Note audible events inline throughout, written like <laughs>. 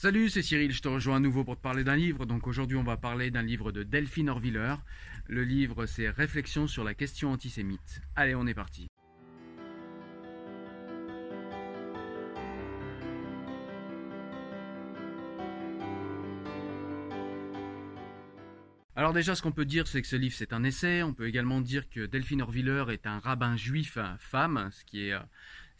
Salut, c'est Cyril, je te rejoins à nouveau pour te parler d'un livre. Donc aujourd'hui, on va parler d'un livre de Delphine Orwiller. Le livre, c'est Réflexions sur la question antisémite. Allez, on est parti. Alors déjà, ce qu'on peut dire, c'est que ce livre, c'est un essai. On peut également dire que Delphine Orwiller est un rabbin juif femme, ce qui est, euh,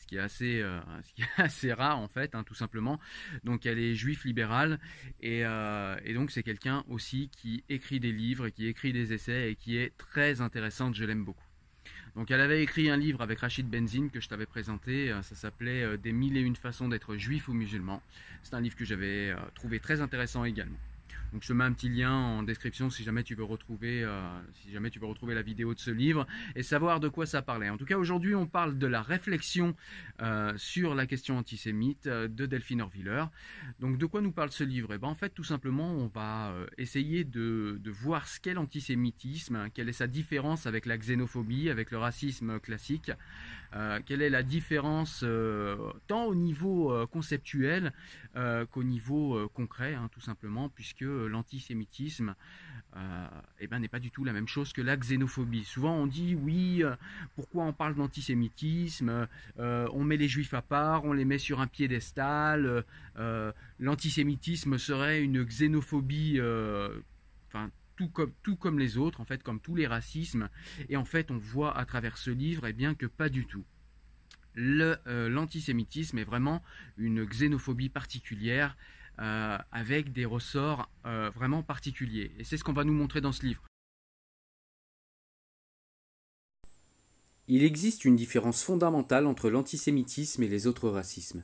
qui est assez, euh, <laughs> assez rare en fait, hein, tout simplement. Donc elle est juive libérale et, euh, et donc c'est quelqu'un aussi qui écrit des livres, qui écrit des essais et qui est très intéressante. Je l'aime beaucoup. Donc elle avait écrit un livre avec Rachid Benzine que je t'avais présenté, euh, ça s'appelait Des mille et une façons d'être juif ou musulman. C'est un livre que j'avais trouvé très intéressant également. Donc je te mets un petit lien en description si jamais tu veux retrouver, euh, si jamais tu veux retrouver la vidéo de ce livre et savoir de quoi ça parlait. En tout cas, aujourd'hui, on parle de la réflexion euh, sur la question antisémite euh, de Delphine Orwiller. Donc de quoi nous parle ce livre Et eh ben en fait, tout simplement, on va essayer de, voir ce qu'est l'antisémitisme, hein, quelle est sa différence avec la xénophobie, avec le racisme classique, quelle est la différence tant au niveau conceptuel qu'au niveau concret, hein, tout simplement, puisque euh, l'antisémitisme euh, eh ben, n'est pas du tout la même chose que la xénophobie. Souvent on dit oui, euh, pourquoi on parle d'antisémitisme On met les juifs à part, on les met sur un piédestal. L'antisémitisme serait une xénophobie, enfin tout comme, tout comme les autres, en fait comme tous les racismes. Et en fait on voit à travers ce livre eh bien, que pas du tout l'antisémitisme est vraiment une xénophobie particulière euh, avec des ressorts euh, vraiment particuliers. Et c'est ce qu'on va nous montrer dans ce livre. Il existe une différence fondamentale entre l'antisémitisme et les autres racismes.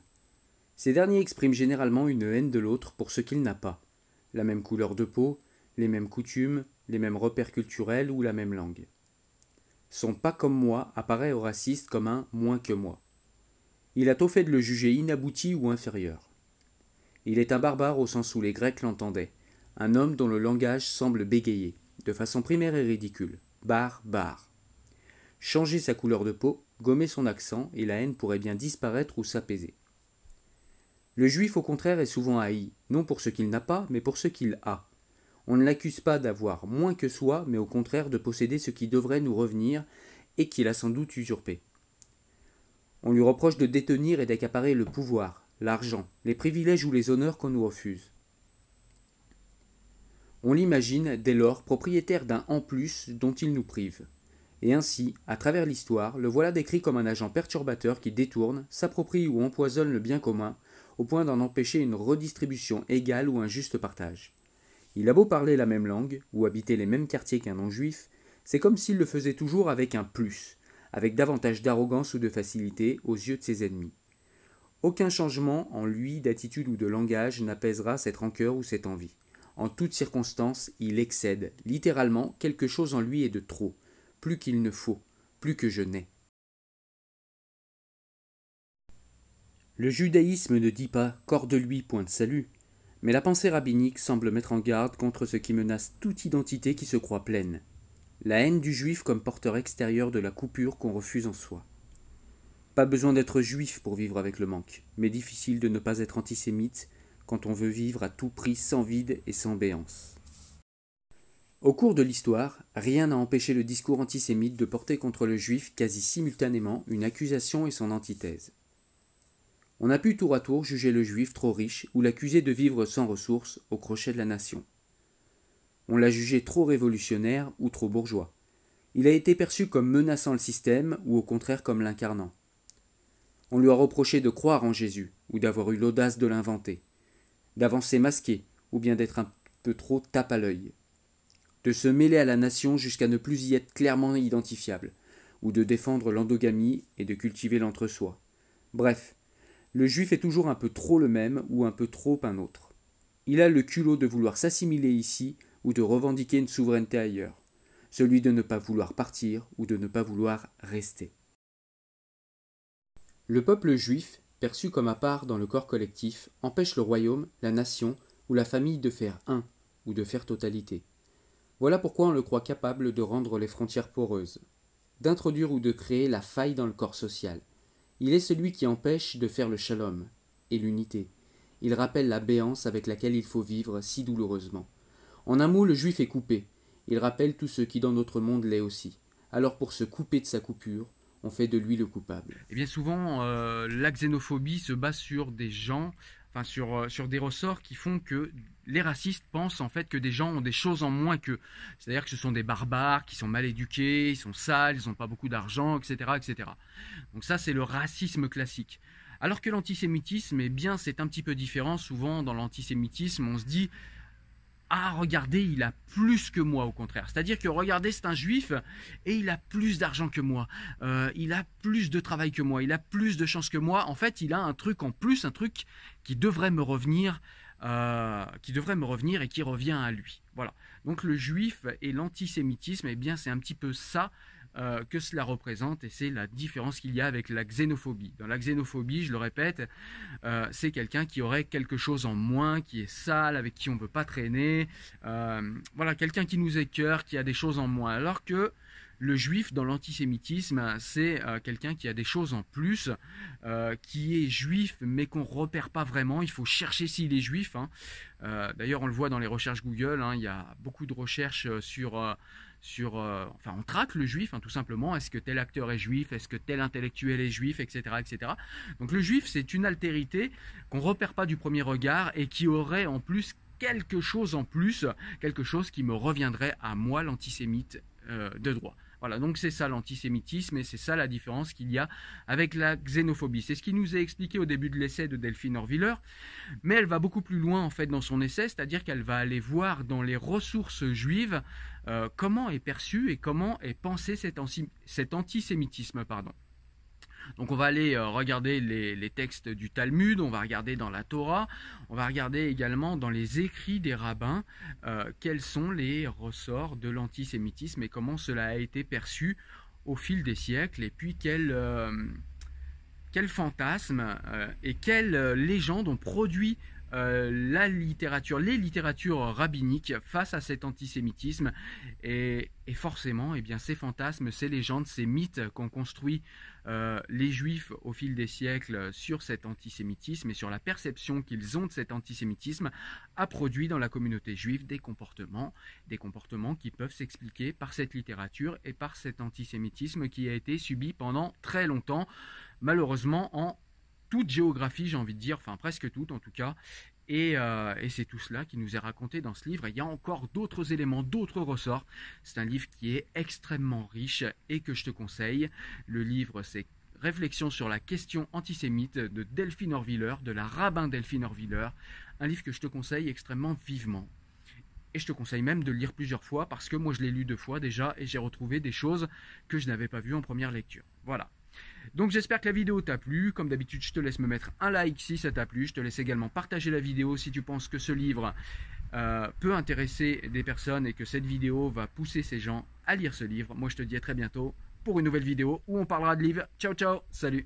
Ces derniers expriment généralement une haine de l'autre pour ce qu'il n'a pas la même couleur de peau, les mêmes coutumes, les mêmes repères culturels ou la même langue. Son pas comme moi apparaît au raciste comme un moins que moi. Il a tôt fait de le juger inabouti ou inférieur. Il est un barbare au sens où les Grecs l'entendaient, un homme dont le langage semble bégayer, de façon primaire et ridicule, Bar, bar. Changer sa couleur de peau, gommer son accent, et la haine pourrait bien disparaître ou s'apaiser. Le juif, au contraire, est souvent haï, non pour ce qu'il n'a pas, mais pour ce qu'il a. On ne l'accuse pas d'avoir moins que soi, mais au contraire de posséder ce qui devrait nous revenir et qu'il a sans doute usurpé. On lui reproche de détenir et d'accaparer le pouvoir, l'argent, les privilèges ou les honneurs qu'on nous refuse. On l'imagine dès lors propriétaire d'un en plus dont il nous prive. Et ainsi, à travers l'histoire, le voilà décrit comme un agent perturbateur qui détourne, s'approprie ou empoisonne le bien commun, au point d'en empêcher une redistribution égale ou un juste partage. Il a beau parler la même langue, ou habiter les mêmes quartiers qu'un non-juif, c'est comme s'il le faisait toujours avec un plus, avec davantage d'arrogance ou de facilité aux yeux de ses ennemis. Aucun changement en lui d'attitude ou de langage n'apaisera cette rancœur ou cette envie. En toutes circonstances, il excède. Littéralement, quelque chose en lui est de trop, plus qu'il ne faut, plus que je n'ai. Le judaïsme ne dit pas corps de lui point de salut, mais la pensée rabbinique semble mettre en garde contre ce qui menace toute identité qui se croit pleine. La haine du juif comme porteur extérieur de la coupure qu'on refuse en soi. Pas besoin d'être juif pour vivre avec le manque, mais difficile de ne pas être antisémite quand on veut vivre à tout prix sans vide et sans béance. Au cours de l'histoire, rien n'a empêché le discours antisémite de porter contre le juif quasi simultanément une accusation et son antithèse. On a pu tour à tour juger le juif trop riche ou l'accuser de vivre sans ressources au crochet de la nation. On l'a jugé trop révolutionnaire ou trop bourgeois. Il a été perçu comme menaçant le système ou au contraire comme l'incarnant. On lui a reproché de croire en Jésus, ou d'avoir eu l'audace de l'inventer, d'avancer masqué, ou bien d'être un peu trop tape à l'œil, de se mêler à la nation jusqu'à ne plus y être clairement identifiable, ou de défendre l'endogamie et de cultiver l'entre-soi. Bref, le juif est toujours un peu trop le même ou un peu trop un autre. Il a le culot de vouloir s'assimiler ici ou de revendiquer une souveraineté ailleurs, celui de ne pas vouloir partir ou de ne pas vouloir rester. Le peuple juif, perçu comme à part dans le corps collectif, empêche le royaume, la nation ou la famille de faire un ou de faire totalité. Voilà pourquoi on le croit capable de rendre les frontières poreuses, d'introduire ou de créer la faille dans le corps social. Il est celui qui empêche de faire le shalom et l'unité. Il rappelle la béance avec laquelle il faut vivre si douloureusement. En un mot, le juif est coupé. Il rappelle tout ce qui dans notre monde l'est aussi. Alors pour se couper de sa coupure, on fait de lui le coupable. Et eh bien souvent, euh, la xénophobie se base sur des gens, enfin euh, sur, des ressorts qui font que les racistes pensent en fait que des gens ont des choses en moins que, C'est-à-dire que ce sont des barbares, qui sont mal éduqués, ils sont sales, ils n'ont pas beaucoup d'argent, etc., etc. Donc ça, c'est le racisme classique. Alors que l'antisémitisme, eh bien, c'est un petit peu différent. Souvent, dans l'antisémitisme, on se dit ah, regardez, il a plus que moi, au contraire. C'est-à-dire que regardez, c'est un juif et il a plus d'argent que moi. Euh, il a plus de travail que moi. Il a plus de chance que moi. En fait, il a un truc en plus, un truc qui devrait me revenir, euh, qui devrait me revenir et qui revient à lui. Voilà. Donc le juif et l'antisémitisme, eh bien, c'est un petit peu ça euh, que cela représente et c'est la différence qu'il y a avec la xénophobie. Dans la xénophobie, je le répète, euh, c'est quelqu'un qui aurait quelque chose en moins, qui est sale, avec qui on ne veut pas traîner, euh, voilà, quelqu'un qui nous écœure, qui a des choses en moins, alors que le juif dans l'antisémitisme, c'est euh, quelqu'un qui a des choses en plus, euh, qui est juif mais qu'on repère pas vraiment. Il faut chercher s'il est juif. Hein. Euh, d'ailleurs, on le voit dans les recherches Google. Hein, il y a beaucoup de recherches sur sur, enfin, on traque le juif, hein, tout simplement. Est-ce que tel acteur est juif Est-ce que tel intellectuel est juif Etc. etc. Donc le juif, c'est une altérité qu'on repère pas du premier regard et qui aurait en plus quelque chose en plus, quelque chose qui me reviendrait à moi, l'antisémite de droit. Voilà, donc c'est ça l'antisémitisme et c'est ça la différence qu'il y a avec la xénophobie. C'est ce qui nous est expliqué au début de l'essai de Delphine Orviller, mais elle va beaucoup plus loin en fait dans son essai, c'est-à-dire qu'elle va aller voir dans les ressources juives euh, comment est perçu et comment est pensé cet, cet antisémitisme. Pardon. Donc on va aller euh, regarder les, textes du Talmud, on va regarder dans la Torah, on va regarder également dans les écrits des rabbins euh, quels sont les ressorts de l'antisémitisme et comment cela a été perçu au fil des siècles et puis quel, euh, fantasmes et quelles légendes ont produit euh, la littérature, les littératures rabbiniques face à cet antisémitisme. Et, forcément, et eh bien, ces fantasmes, ces légendes, ces mythes qu'ont construit euh, les juifs au fil des siècles sur cet antisémitisme et sur la perception qu'ils ont de cet antisémitisme a produit dans la communauté juive des comportements, des comportements qui peuvent s'expliquer par cette littérature et par cet antisémitisme qui a été subi pendant très longtemps, malheureusement en toute géographie, j'ai envie de dire, enfin presque toute en tout cas. Et, euh, c'est tout cela qui nous est raconté dans ce livre. il y a encore d'autres éléments, d'autres ressorts. C'est un livre qui est extrêmement riche et que je te conseille. Le livre, c'est Réflexion sur la question antisémite de Delphine Orwiller, de la rabbin Delphine Orwiller, Un livre que je te conseille extrêmement vivement. Et je te conseille même de le lire plusieurs fois parce que moi je l'ai lu deux fois déjà et j'ai retrouvé des choses que je n'avais pas vues en première lecture. Voilà. Donc j'espère que la vidéo t'a plu. Comme d'habitude, je te laisse me mettre un like si ça t'a plu. Je te laisse également partager la vidéo si tu penses que ce livre euh, peut intéresser des personnes et que cette vidéo va pousser ces gens à lire ce livre. Moi, je te dis à très bientôt pour une nouvelle vidéo où on parlera de livres. Ciao, ciao, salut